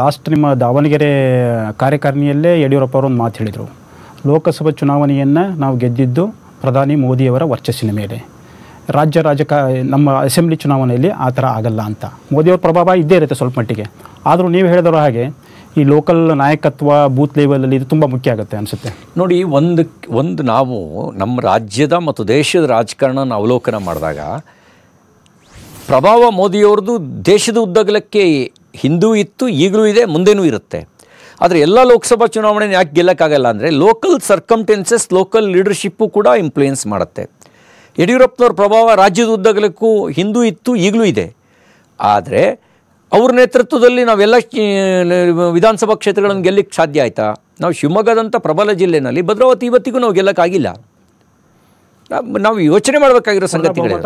last ನಿಮ್ಮ ದಾವಣಗೆರೆ ಕಾರ್ಯಕಾರಿಣಿಯಲ್ಲೇ ಯಡಿಯೂರಪ್ಪ ಒಂದು ಮಾತು ಹೇಳಿದರು ಲೋಕಸಭಾ ಚುನಾವಣೆಯನ್ನು ನಾವು ಗೆದ್ದಿದ್ದು ಪ್ರಧಾನಿ ಮೋದಿಯವರ ವರ್ಚಸ್ಸಿನ ಮೇಲೆ ರಾಜ್ಯ ರಾಜಕ ನಮ್ಮ ಅಸೆಂಬ್ಲಿ ಚುನಾವಣೆಯಲ್ಲಿ ಆ ಥರ ಆಗಲ್ಲ ಅಂತ ಮೋದಿಯವರ ಪ್ರಭಾವ ಇದ್ದೇ ಇರುತ್ತೆ ಸ್ವಲ್ಪ ಮಟ್ಟಿಗೆ ಆದರೂ ನೀವು ಹೇಳಿದ್ರು ಹಾಗೆ ಈ ಲೋಕಲ್ ನಾಯಕತ್ವ ಬೂತ್ ಲೆವೆಲಲ್ಲಿ ಇದು ತುಂಬ ಮುಖ್ಯ ಆಗುತ್ತೆ ಅನಿಸುತ್ತೆ ನೋಡಿ ಒಂದು ಒಂದು ನಾವು ನಮ್ಮ ರಾಜ್ಯದ ಮತ್ತು ದೇಶದ ರಾಜಕಾರಣ ಅವಲೋಕನ ಮಾಡಿದಾಗ ಪ್ರಭಾವ ಮೋದಿಯವ್ರದ್ದು ದೇಶದ ಉದ್ದಗಲಕ್ಕೆ ಹಿಂದೂ ಇತ್ತು ಈಗಲೂ ಇದೆ ಮುಂದೇನೂ ಇರುತ್ತೆ ಆದರೆ ಎಲ್ಲ ಲೋಕಸಭಾ ಚುನಾವಣೆ ಯಾಕೆ ಗೆಲ್ಲಕ್ಕಾಗಲ್ಲ ಅಂದರೆ ಲೋಕಲ್ ಸರ್ಕಮ್ಟೆನ್ಸಸ್ ಲೋಕಲ್ ಲೀಡರ್ಶಿಪ್ಪು ಕೂಡ ಇಂಪ್ಲೂಯೆನ್ಸ್ ಮಾಡುತ್ತೆ ಯಡಿಯೂರಪ್ಪನವ್ರ ಪ್ರಭಾವ ರಾಜ್ಯದ ಉದ್ದಗಲಕ್ಕೂ ಹಿಂದೂ ಇತ್ತು ಈಗಲೂ ಇದೆ ಆದರೆ ಅವ್ರ ನೇತೃತ್ವದಲ್ಲಿ ನಾವೆಲ್ಲ ವಿಧಾನಸಭಾ ಕ್ಷೇತ್ರಗಳನ್ನು ಗೆಲ್ಲಕ್ಕೆ ಸಾಧ್ಯ ಆಯಿತಾ ನಾವು ಶಿವಮೊಗ್ಗದಂಥ ಪ್ರಬಲ ಜಿಲ್ಲೆಯಲ್ಲಿ ಭದ್ರಾವತಿ ಇವತ್ತಿಗೂ ನಾವು ಗೆಲ್ಲಕ್ಕಾಗಿಲ್ಲ ನಾವು ಯೋಚನೆ ಮಾಡಬೇಕಾಗಿರೋ ಸಂಗತಿಗಳು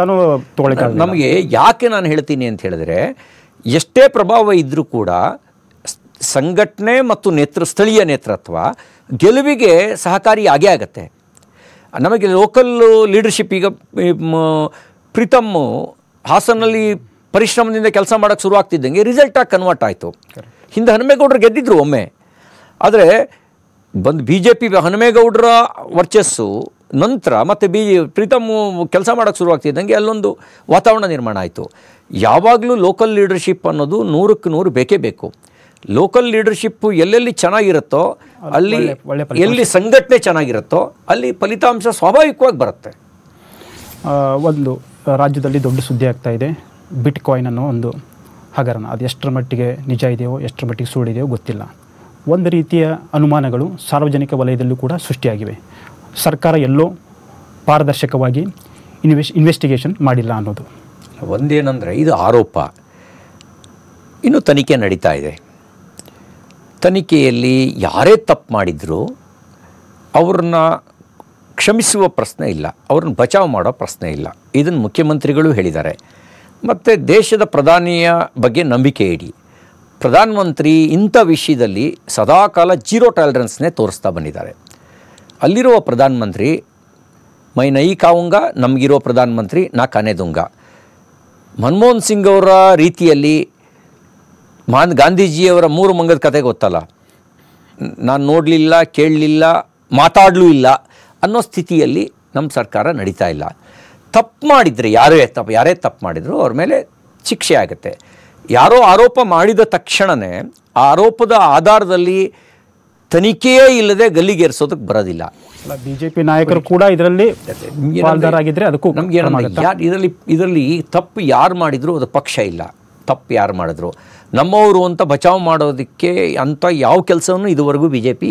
ನಮಗೆ ಯಾಕೆ ನಾನು ಹೇಳ್ತೀನಿ ಅಂತ ಹೇಳಿದ್ರೆ ಎಷ್ಟೇ ಪ್ರಭಾವ ಇದ್ದರೂ ಕೂಡ ಸಂಘಟನೆ ಮತ್ತು ನೇತೃ ಸ್ಥಳೀಯ ನೇತೃತ್ವ ಗೆಲುವಿಗೆ ಸಹಕಾರಿ ಆಗೇ ಆಗತ್ತೆ ನಮಗೆ ಲೋಕಲ್ ಲೀಡರ್ಶಿಪ್ ಈಗ ಪ್ರೀತಮ್ ಹಾಸನಲ್ಲಿ ಪರಿಶ್ರಮದಿಂದ ಕೆಲಸ ಮಾಡೋಕ್ಕೆ ಶುರುವಾಗ್ತಿದ್ದಂಗೆ ರಿಸಲ್ಟಾಗಿ ಕನ್ವರ್ಟ್ ಆಯಿತು ಹಿಂದೆ ಹನುಮೇಗೌಡರು ಗೆದ್ದಿದ್ರು ಒಮ್ಮೆ ಆದರೆ ಬಂದು ಬಿ ಜೆ ಪಿ ಹನುಮೇಗೌಡರ ವರ್ಚಸ್ಸು ನಂತರ ಮತ್ತು ಬಿ ಪ್ರೀತಮ್ ಕೆಲಸ ಮಾಡೋಕ್ಕೆ ಶುರುವಾಗ್ತಿದ್ದಂಗೆ ಅಲ್ಲೊಂದು ವಾತಾವರಣ ನಿರ್ಮಾಣ ಆಯಿತು ಯಾವಾಗಲೂ ಲೋಕಲ್ ಲೀಡರ್ಶಿಪ್ ಅನ್ನೋದು ನೂರಕ್ಕೆ ನೂರು ಬೇಕೇ ಬೇಕು ಲೋಕಲ್ ಲೀಡರ್ಶಿಪ್ಪು ಎಲ್ಲೆಲ್ಲಿ ಚೆನ್ನಾಗಿರುತ್ತೋ ಅಲ್ಲಿ ಎಲ್ಲಿ ಸಂಘಟನೆ ಚೆನ್ನಾಗಿರುತ್ತೋ ಅಲ್ಲಿ ಫಲಿತಾಂಶ ಸ್ವಾಭಾವಿಕವಾಗಿ ಬರುತ್ತೆ ಒಂದು ರಾಜ್ಯದಲ್ಲಿ ದೊಡ್ಡ ಸುದ್ದಿ ಆಗ್ತಾ ಇದೆ ಬಿಟ್ ಕಾಯಿನ್ ಅನ್ನೋ ಒಂದು ಹಗರಣ ಅದು ಎಷ್ಟರ ಮಟ್ಟಿಗೆ ನಿಜ ಇದೆಯೋ ಎಷ್ಟರ ಮಟ್ಟಿಗೆ ಸುಳ್ಳಿದೆಯೋ ಗೊತ್ತಿಲ್ಲ ಒಂದು ರೀತಿಯ ಅನುಮಾನಗಳು ಸಾರ್ವಜನಿಕ ವಲಯದಲ್ಲೂ ಕೂಡ ಸೃಷ್ಟಿಯಾಗಿವೆ ಸರ್ಕಾರ ಎಲ್ಲೋ ಪಾರದರ್ಶಕವಾಗಿ ಇನ್ವೆಸ್ ಇನ್ವೆಸ್ಟಿಗೇಷನ್ ಮಾಡಿಲ್ಲ ಅನ್ನೋದು ಒಂದೇನಂದರೆ ಇದು ಆರೋಪ ಇನ್ನು ತನಿಖೆ ನಡೀತಾ ಇದೆ ತನಿಖೆಯಲ್ಲಿ ಯಾರೇ ತಪ್ಪು ಮಾಡಿದರೂ ಅವ್ರನ್ನ ಕ್ಷಮಿಸುವ ಪ್ರಶ್ನೆ ಇಲ್ಲ ಅವ್ರನ್ನ ಬಚಾವ್ ಮಾಡೋ ಪ್ರಶ್ನೆ ಇಲ್ಲ ಇದನ್ನು ಮುಖ್ಯಮಂತ್ರಿಗಳು ಹೇಳಿದ್ದಾರೆ ಮತ್ತು ದೇಶದ ಪ್ರಧಾನಿಯ ಬಗ್ಗೆ ನಂಬಿಕೆ ಇಡಿ ಪ್ರಧಾನಮಂತ್ರಿ ಇಂಥ ವಿಷಯದಲ್ಲಿ ಸದಾಕಾಲ ಜೀರೋ ಟಾಲರೆನ್ಸ್ನೇ ತೋರಿಸ್ತಾ ಬಂದಿದ್ದಾರೆ ಅಲ್ಲಿರುವ ಪ್ರಧಾನಮಂತ್ರಿ ಮೈ ನೈ ಕಾವುಂಗ ನಮಗಿರೋ ಪ್ರಧಾನಮಂತ್ರಿ ಮಂತ್ರಿ ನಾ ಕನೆದುಂಗ ಮನಮೋಹನ್ ಸಿಂಗ್ ಅವರ ರೀತಿಯಲ್ಲಿ ಮಾನ್ ಗಾಂಧೀಜಿಯವರ ಮೂರು ಮಂಗದ ಕತೆ ಗೊತ್ತಲ್ಲ ನಾನು ನೋಡಲಿಲ್ಲ ಕೇಳಲಿಲ್ಲ ಮಾತಾಡಲೂ ಇಲ್ಲ ಅನ್ನೋ ಸ್ಥಿತಿಯಲ್ಲಿ ನಮ್ಮ ಸರ್ಕಾರ ನಡೀತಾ ಇಲ್ಲ ತಪ್ಪು ಮಾಡಿದರೆ ಯಾರೇ ತಪ್ಪು ಯಾರೇ ತಪ್ಪು ಮಾಡಿದ್ರು ಅವ್ರ ಮೇಲೆ ಶಿಕ್ಷೆ ಆಗುತ್ತೆ ಯಾರೋ ಆರೋಪ ಮಾಡಿದ ತಕ್ಷಣವೇ ಆ ಆರೋಪದ ಆಧಾರದಲ್ಲಿ ತನಿಖೆಯೇ ಇಲ್ಲದೆ ಗಲ್ಲಿಗೇರಿಸೋದಕ್ಕೆ ಬರೋದಿಲ್ಲ ಬಿಜೆಪಿ ನಾಯಕರು ಕೂಡ ಇದರಲ್ಲಿ ಆಗಿದ್ರೆ ಅದಕ್ಕೂ ನಮ್ಗೆ ಇದರಲ್ಲಿ ಇದರಲ್ಲಿ ತಪ್ಪು ಯಾರು ಮಾಡಿದ್ರು ಅದು ಪಕ್ಷ ಇಲ್ಲ ತಪ್ಪು ಯಾರು ಮಾಡಿದ್ರು ನಮ್ಮವರು ಅಂತ ಬಚಾವ್ ಮಾಡೋದಕ್ಕೆ ಅಂಥ ಯಾವ ಕೆಲಸವನ್ನು ಇದುವರೆಗೂ ಬಿ ಜೆ ಪಿ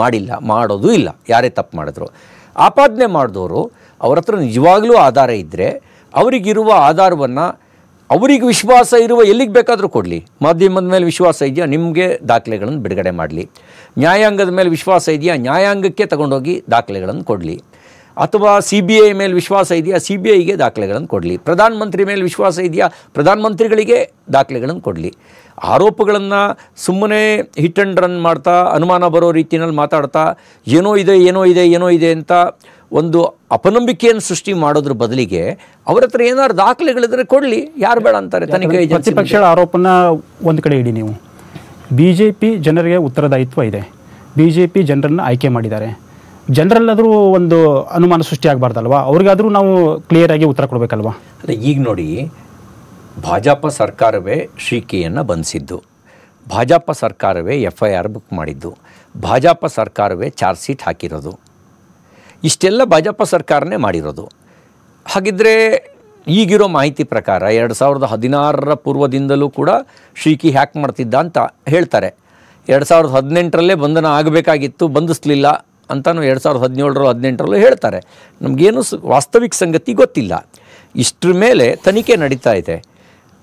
ಮಾಡಿಲ್ಲ ಮಾಡೋದು ಇಲ್ಲ ಯಾರೇ ತಪ್ಪು ಮಾಡಿದ್ರು ಆಪಾದನೆ ಮಾಡಿದವರು ಅವರ ಹತ್ರ ನಿಜವಾಗ್ಲೂ ಆಧಾರ ಇದ್ದರೆ ಅವರಿಗಿರುವ ಆಧಾರವನ್ನು ಅವರಿಗೆ ವಿಶ್ವಾಸ ಇರುವ ಎಲ್ಲಿಗೆ ಬೇಕಾದರೂ ಕೊಡಲಿ ಮಾಧ್ಯಮದ ಮೇಲೆ ವಿಶ್ವಾಸ ಇದೆಯಾ ನಿಮಗೆ ದಾಖಲೆಗಳನ್ನು ಬಿಡುಗಡೆ ಮಾಡಲಿ ನ್ಯಾಯಾಂಗದ ಮೇಲೆ ವಿಶ್ವಾಸ ಇದೆಯಾ ನ್ಯಾಯಾಂಗಕ್ಕೆ ತಗೊಂಡೋಗಿ ದಾಖಲೆಗಳನ್ನು ಕೊಡಲಿ ಅಥವಾ ಸಿ ಬಿ ಐ ಮೇಲೆ ವಿಶ್ವಾಸ ಇದೆಯಾ ಸಿ ಬಿ ಐಗೆ ದಾಖಲೆಗಳನ್ನು ಕೊಡಲಿ ಪ್ರಧಾನಮಂತ್ರಿ ಮೇಲೆ ವಿಶ್ವಾಸ ಇದೆಯಾ ಪ್ರಧಾನಮಂತ್ರಿಗಳಿಗೆ ದಾಖಲೆಗಳನ್ನು ಕೊಡಲಿ ಆರೋಪಗಳನ್ನು ಸುಮ್ಮನೆ ಹಿಟ್ ಆ್ಯಂಡ್ ರನ್ ಮಾಡ್ತಾ ಅನುಮಾನ ಬರೋ ರೀತಿಯಲ್ಲಿ ಮಾತಾಡ್ತಾ ಏನೋ ಇದೆ ಏನೋ ಇದೆ ಏನೋ ಇದೆ ಅಂತ ಒಂದು ಅಪನಂಬಿಕೆಯನ್ನು ಸೃಷ್ಟಿ ಮಾಡೋದ್ರ ಬದಲಿಗೆ ಅವ್ರ ಹತ್ರ ಏನಾದ್ರು ದಾಖಲೆಗಳಿದ್ರೆ ಕೊಡಲಿ ಯಾರು ಬೇಡ ಅಂತಾರೆ ತನಿಖೆ ಪ್ರತಿಪಕ್ಷಗಳ ಆರೋಪನ ಒಂದು ಕಡೆ ಇಡಿ ನೀವು ಬಿ ಜೆ ಪಿ ಜನರಿಗೆ ಉತ್ತರದಾಯಿತ್ವ ಇದೆ ಬಿ ಜೆ ಪಿ ಜನರನ್ನು ಆಯ್ಕೆ ಮಾಡಿದ್ದಾರೆ ಜನರಲ್ಲಾದರೂ ಒಂದು ಅನುಮಾನ ಸೃಷ್ಟಿ ಆಗಬಾರ್ದಲ್ವಾ ಅವ್ರಿಗಾದರೂ ನಾವು ಕ್ಲಿಯರಾಗಿ ಉತ್ತರ ಕೊಡಬೇಕಲ್ವಾ ಅದೇ ಈಗ ನೋಡಿ ಭಾಜಪ ಸರ್ಕಾರವೇ ಶ್ರೀಕೆಯನ್ನು ಬಂಧಿಸಿದ್ದು ಭಾಜಪ ಸರ್ಕಾರವೇ ಎಫ್ ಐ ಆರ್ ಬುಕ್ ಮಾಡಿದ್ದು ಭಾಜಪ ಸರ್ಕಾರವೇ ಚಾರ್ಜ್ ಶೀಟ್ ಹಾಕಿರೋದು ಇಷ್ಟೆಲ್ಲ ಭಾಜಪ ಸರ್ಕಾರನೇ ಮಾಡಿರೋದು ಹಾಗಿದ್ದರೆ ಈಗಿರೋ ಮಾಹಿತಿ ಪ್ರಕಾರ ಎರಡು ಸಾವಿರದ ಹದಿನಾರರ ಪೂರ್ವದಿಂದಲೂ ಕೂಡ ಶ್ರೀಕಿ ಹ್ಯಾಕ್ ಮಾಡ್ತಿದ್ದ ಅಂತ ಹೇಳ್ತಾರೆ ಎರಡು ಸಾವಿರದ ಹದಿನೆಂಟರಲ್ಲೇ ಬಂಧನ ಆಗಬೇಕಾಗಿತ್ತು ಬಂಧಿಸ್ಲಿಲ್ಲ ಅಂತಲೂ ಎರಡು ಸಾವಿರದ ಹದಿನೇಳರಲ್ಲೂ ಹದಿನೆಂಟರಲ್ಲೂ ಹೇಳ್ತಾರೆ ನಮಗೇನು ವಾಸ್ತವಿಕ ಸಂಗತಿ ಗೊತ್ತಿಲ್ಲ ಇಷ್ಟರ ಮೇಲೆ ತನಿಖೆ ನಡೀತಾ ಇದೆ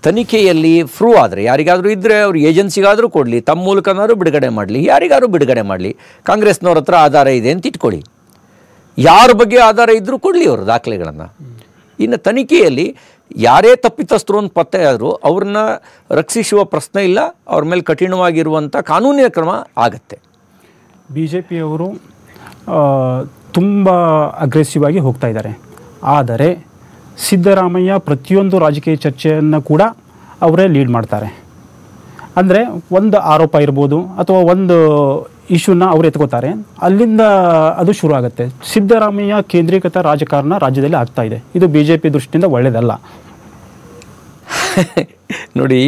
ತನಿಖೆಯಲ್ಲಿ ಫ್ರೂ ಆದರೆ ಯಾರಿಗಾದರೂ ಇದ್ದರೆ ಅವರು ಏಜೆನ್ಸಿಗಾದರೂ ಕೊಡಲಿ ತಮ್ಮ ಮೂಲಕನಾದರೂ ಬಿಡುಗಡೆ ಮಾಡಲಿ ಯಾರಿಗಾದರೂ ಬಿಡುಗಡೆ ಮಾಡಲಿ ಕಾಂಗ್ರೆಸ್ನವ್ರ ಹತ್ರ ಆಧಾರ ಇದೆ ಅಂತ ಇಟ್ಕೊಳ್ಳಿ ಯಾರ ಬಗ್ಗೆ ಆಧಾರ ಇದ್ದರೂ ಕೊಡಲಿ ಅವರು ದಾಖಲೆಗಳನ್ನು ಇನ್ನು ತನಿಖೆಯಲ್ಲಿ ಯಾರೇ ತಪ್ಪಿತಸ್ಥರು ಅಂತ ಪತ್ತೆ ಆದರೂ ಅವ್ರನ್ನ ರಕ್ಷಿಸುವ ಪ್ರಶ್ನೆ ಇಲ್ಲ ಅವ್ರ ಮೇಲೆ ಕಠಿಣವಾಗಿರುವಂಥ ಕಾನೂನಿನ ಕ್ರಮ ಆಗತ್ತೆ ಬಿ ಜೆ ಪಿಯವರು ತುಂಬ ಅಗ್ರೆಸಿವ್ ಆಗಿ ಹೋಗ್ತಾ ಇದ್ದಾರೆ ಆದರೆ ಸಿದ್ದರಾಮಯ್ಯ ಪ್ರತಿಯೊಂದು ರಾಜಕೀಯ ಚರ್ಚೆಯನ್ನು ಕೂಡ ಅವರೇ ಲೀಡ್ ಮಾಡ್ತಾರೆ ಅಂದರೆ ಒಂದು ಆರೋಪ ಇರ್ಬೋದು ಅಥವಾ ಒಂದು ಇಶ್ಯೂನ ಅವರು ಎತ್ಕೋತಾರೆ ಅಲ್ಲಿಂದ ಅದು ಶುರು ಆಗುತ್ತೆ ಸಿದ್ದರಾಮಯ್ಯ ಕೇಂದ್ರೀಕೃತ ರಾಜಕಾರಣ ರಾಜ್ಯದಲ್ಲಿ ಆಗ್ತಾ ಇದೆ ಇದು ಬಿ ಜೆ ಪಿ ದೃಷ್ಟಿಯಿಂದ ಒಳ್ಳೆಯದಲ್ಲ ನೋಡಿ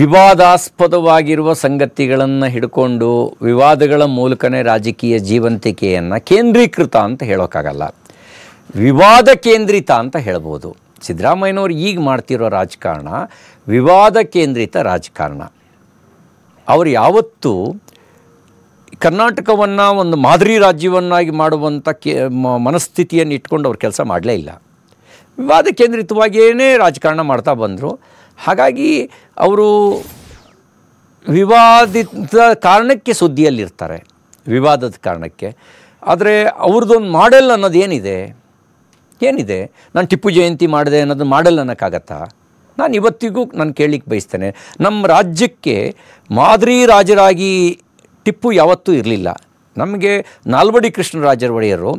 ವಿವಾದಾಸ್ಪದವಾಗಿರುವ ಸಂಗತಿಗಳನ್ನು ಹಿಡ್ಕೊಂಡು ವಿವಾದಗಳ ಮೂಲಕನೇ ರಾಜಕೀಯ ಜೀವಂತಿಕೆಯನ್ನು ಕೇಂದ್ರೀಕೃತ ಅಂತ ಹೇಳೋಕ್ಕಾಗಲ್ಲ ವಿವಾದ ಕೇಂದ್ರಿತ ಅಂತ ಹೇಳ್ಬೋದು ಸಿದ್ದರಾಮಯ್ಯನವ್ರು ಈಗ ಮಾಡ್ತಿರೋ ರಾಜಕಾರಣ ವಿವಾದ ಕೇಂದ್ರಿತ ರಾಜಕಾರಣ ಅವರು ಯಾವತ್ತೂ ಕರ್ನಾಟಕವನ್ನು ಒಂದು ಮಾದರಿ ರಾಜ್ಯವನ್ನಾಗಿ ಮಾಡುವಂಥ ಕೇ ಮನಸ್ಥಿತಿಯನ್ನು ಇಟ್ಕೊಂಡು ಅವ್ರು ಕೆಲಸ ಮಾಡಲೇ ಇಲ್ಲ ವಿವಾದ ಕೇಂದ್ರಿತವಾಗಿಯೇ ರಾಜಕಾರಣ ಮಾಡ್ತಾ ಬಂದರು ಹಾಗಾಗಿ ಅವರು ವಿವಾದಿತ ಕಾರಣಕ್ಕೆ ಸುದ್ದಿಯಲ್ಲಿರ್ತಾರೆ ವಿವಾದದ ಕಾರಣಕ್ಕೆ ಆದರೆ ಅವ್ರದ್ದೊಂದು ಮಾಡೆಲ್ ಅನ್ನೋದು ಏನಿದೆ ಏನಿದೆ ನಾನು ಟಿಪ್ಪು ಜಯಂತಿ ಮಾಡಿದೆ ಅನ್ನೋದು ಮಾಡೆಲ್ ಅನ್ನೋಕ್ಕಾಗತ್ತಾ ನಾನು ಇವತ್ತಿಗೂ ನಾನು ಕೇಳಲಿಕ್ಕೆ ಬಯಸ್ತೇನೆ ನಮ್ಮ ರಾಜ್ಯಕ್ಕೆ ಮಾದರಿ ರಾಜರಾಗಿ ಟಿಪ್ಪು ಯಾವತ್ತೂ ಇರಲಿಲ್ಲ ನಮಗೆ ನಾಲ್ವಡಿ ಕೃಷ್ಣರಾಜರ ಒಡೆಯರು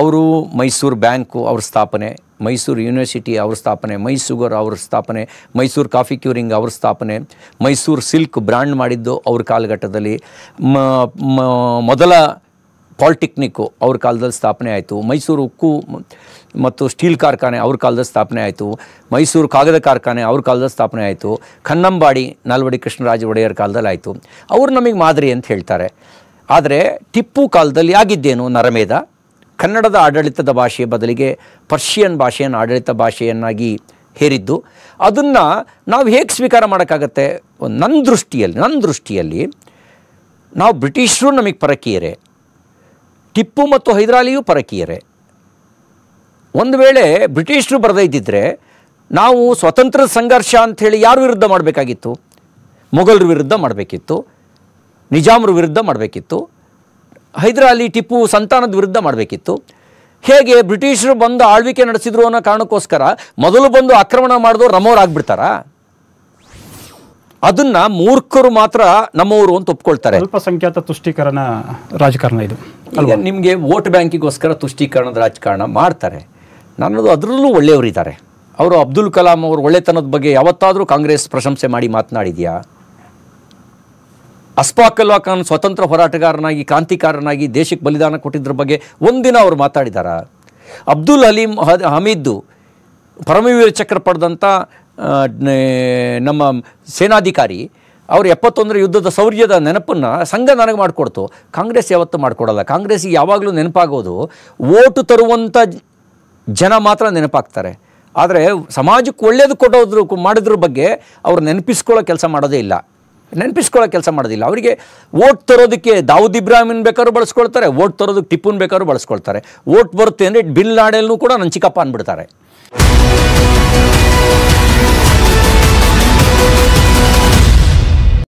ಅವರು ಮೈಸೂರು ಬ್ಯಾಂಕು ಅವ್ರ ಸ್ಥಾಪನೆ ಮೈಸೂರು ಯೂನಿವರ್ಸಿಟಿ ಅವ್ರ ಸ್ಥಾಪನೆ ಮೈಸೂಗರ್ ಅವ್ರ ಸ್ಥಾಪನೆ ಮೈಸೂರು ಕಾಫಿ ಕ್ಯೂರಿಂಗ್ ಅವ್ರ ಸ್ಥಾಪನೆ ಮೈಸೂರು ಸಿಲ್ಕ್ ಬ್ರ್ಯಾಂಡ್ ಮಾಡಿದ್ದು ಅವ್ರ ಕಾಲಘಟ್ಟದಲ್ಲಿ ಮೊದಲ ಪಾಲಿಟೆಕ್ನಿಕ್ಕು ಅವ್ರ ಕಾಲದಲ್ಲಿ ಸ್ಥಾಪನೆ ಆಯಿತು ಮೈಸೂರು ಉಕ್ಕು ಮತ್ತು ಸ್ಟೀಲ್ ಕಾರ್ಖಾನೆ ಅವ್ರ ಕಾಲದ ಸ್ಥಾಪನೆ ಆಯಿತು ಮೈಸೂರು ಕಾಗದ ಕಾರ್ಖಾನೆ ಅವ್ರ ಕಾಲದ ಸ್ಥಾಪನೆ ಆಯಿತು ಖನ್ನಂಬಾಡಿ ನಾಲ್ವಡಿ ಕೃಷ್ಣರಾಜ ಒಡೆಯರ್ ಕಾಲದಲ್ಲಿ ಆಯಿತು ಅವರು ನಮಗೆ ಮಾದರಿ ಅಂತ ಹೇಳ್ತಾರೆ ಆದರೆ ಟಿಪ್ಪು ಕಾಲದಲ್ಲಿ ಆಗಿದ್ದೇನು ನರಮೇದ ಕನ್ನಡದ ಆಡಳಿತದ ಭಾಷೆಯ ಬದಲಿಗೆ ಪರ್ಷಿಯನ್ ಭಾಷೆಯನ್ನು ಆಡಳಿತ ಭಾಷೆಯನ್ನಾಗಿ ಹೇರಿದ್ದು ಅದನ್ನು ನಾವು ಹೇಗೆ ಸ್ವೀಕಾರ ಮಾಡೋಕ್ಕಾಗತ್ತೆ ನನ್ನ ದೃಷ್ಟಿಯಲ್ಲಿ ನನ್ನ ದೃಷ್ಟಿಯಲ್ಲಿ ನಾವು ಬ್ರಿಟಿಷರು ನಮಗೆ ಪರಕೀಯರೇ ಟಿಪ್ಪು ಮತ್ತು ಹೈದರಾಲಿಯೂ ಪರಕೀಯರೆ ಒಂದು ವೇಳೆ ಬ್ರಿಟಿಷರು ಬರೆದೈದಿದ್ದರೆ ನಾವು ಸ್ವತಂತ್ರ ಸಂಘರ್ಷ ಅಂಥೇಳಿ ಯಾರ ವಿರುದ್ಧ ಮಾಡಬೇಕಾಗಿತ್ತು ಮೊಘಲರ ವಿರುದ್ಧ ಮಾಡಬೇಕಿತ್ತು ನಿಜಾಮ್ರ ವಿರುದ್ಧ ಮಾಡಬೇಕಿತ್ತು ಹೈದರಾಲಿ ಟಿಪ್ಪು ಸಂತಾನದ ವಿರುದ್ಧ ಮಾಡಬೇಕಿತ್ತು ಹೇಗೆ ಬ್ರಿಟಿಷರು ಬಂದು ಆಳ್ವಿಕೆ ನಡೆಸಿದ್ರು ಅನ್ನೋ ಕಾರಣಕ್ಕೋಸ್ಕರ ಮೊದಲು ಬಂದು ಆಕ್ರಮಣ ರಮೋರ್ ಆಗಿಬಿಡ್ತಾರ ಅದನ್ನ ಮೂರ್ಖರು ಮಾತ್ರ ನಮ್ಮವರು ಅಂತ ಒಪ್ಕೊಳ್ತಾರೆ ಅಲ್ಪಸಂಖ್ಯಾತ ತುಷ್ಟೀಕರಣ ರಾಜಕಾರಣ ಇದು ನಿಮಗೆ ವೋಟ್ ಬ್ಯಾಂಕಿಗೋಸ್ಕರ ತುಷ್ಟೀಕರಣದ ರಾಜಕಾರಣ ಮಾಡ್ತಾರೆ ನನ್ನದು ಅದರಲ್ಲೂ ಒಳ್ಳೆಯವರಿದ್ದಾರೆ ಅವರು ಅಬ್ದುಲ್ ಕಲಾಂ ಅವರು ಒಳ್ಳೆತನದ ಬಗ್ಗೆ ಯಾವತ್ತಾದರೂ ಕಾಂಗ್ರೆಸ್ ಪ್ರಶಂಸೆ ಮಾಡಿ ಮಾತನಾಡಿದೆಯಾ ಅಸ್ಪಾಕಲ್ವಾ ಖಾನ್ ಸ್ವತಂತ್ರ ಹೋರಾಟಗಾರನಾಗಿ ಕ್ರಾಂತಿಕಾರನಾಗಿ ದೇಶಕ್ಕೆ ಬಲಿದಾನ ಕೊಟ್ಟಿದ್ದರ ಬಗ್ಗೆ ಒಂದಿನ ಅವರು ಮಾತಾಡಿದಾರ ಅಬ್ದುಲ್ ಅಲೀಂ ಹಮೀದ್ದು ಪರಮವೀರ ಚಕ್ರ ಪಡೆದಂಥ ನಮ್ಮ ಸೇನಾಧಿಕಾರಿ ಅವರು ಎಪ್ಪತ್ತೊಂದರ ಯುದ್ಧದ ಶೌರ್ಯದ ನೆನಪನ್ನು ಸಂಘ ನನಗೆ ಮಾಡಿಕೊಡ್ತು ಕಾಂಗ್ರೆಸ್ ಯಾವತ್ತೂ ಮಾಡಿಕೊಡಲ್ಲ ಕಾಂಗ್ರೆಸ್ಗೆ ಯಾವಾಗಲೂ ನೆನಪಾಗೋದು ಓಟು ತರುವಂಥ ಜನ ಮಾತ್ರ ನೆನಪಾಗ್ತಾರೆ ಆದರೆ ಸಮಾಜಕ್ಕೆ ಒಳ್ಳೇದು ಕೊಡೋದ್ರ ಮಾಡಿದ್ರ ಬಗ್ಗೆ ಅವರು ನೆನಪಿಸ್ಕೊಳ್ಳೋ ಕೆಲಸ ಮಾಡೋದೇ ಇಲ್ಲ ನೆನಪಿಸ್ಕೊಳ್ಳೋ ಕೆಲಸ ಮಾಡೋದಿಲ್ಲ ಅವರಿಗೆ ಓಟ್ ತರೋದಕ್ಕೆ ದಾವೂದ್ ಇಬ್ರಾಹಿಮಿನ್ ಬೇಕಾದ್ರೂ ಬಳಸ್ಕೊಳ್ತಾರೆ ಓಟ್ ತರೋದಕ್ಕೆ ಟಿಪ್ಪುನ್ ಬೇಕಾದ್ರು ಬಳಸ್ಕೊಳ್ತಾರೆ ಓಟ್ ಬರುತ್ತೆ ಅಂದರೆ ಬಿಲ್ ನಾಡೆಲ್ಲೂ ಕೂಡ ನನ್ನ ಚಿಕ್ಕಪ್ಪ ಅಂದ್ಬಿಡ್ತಾರೆ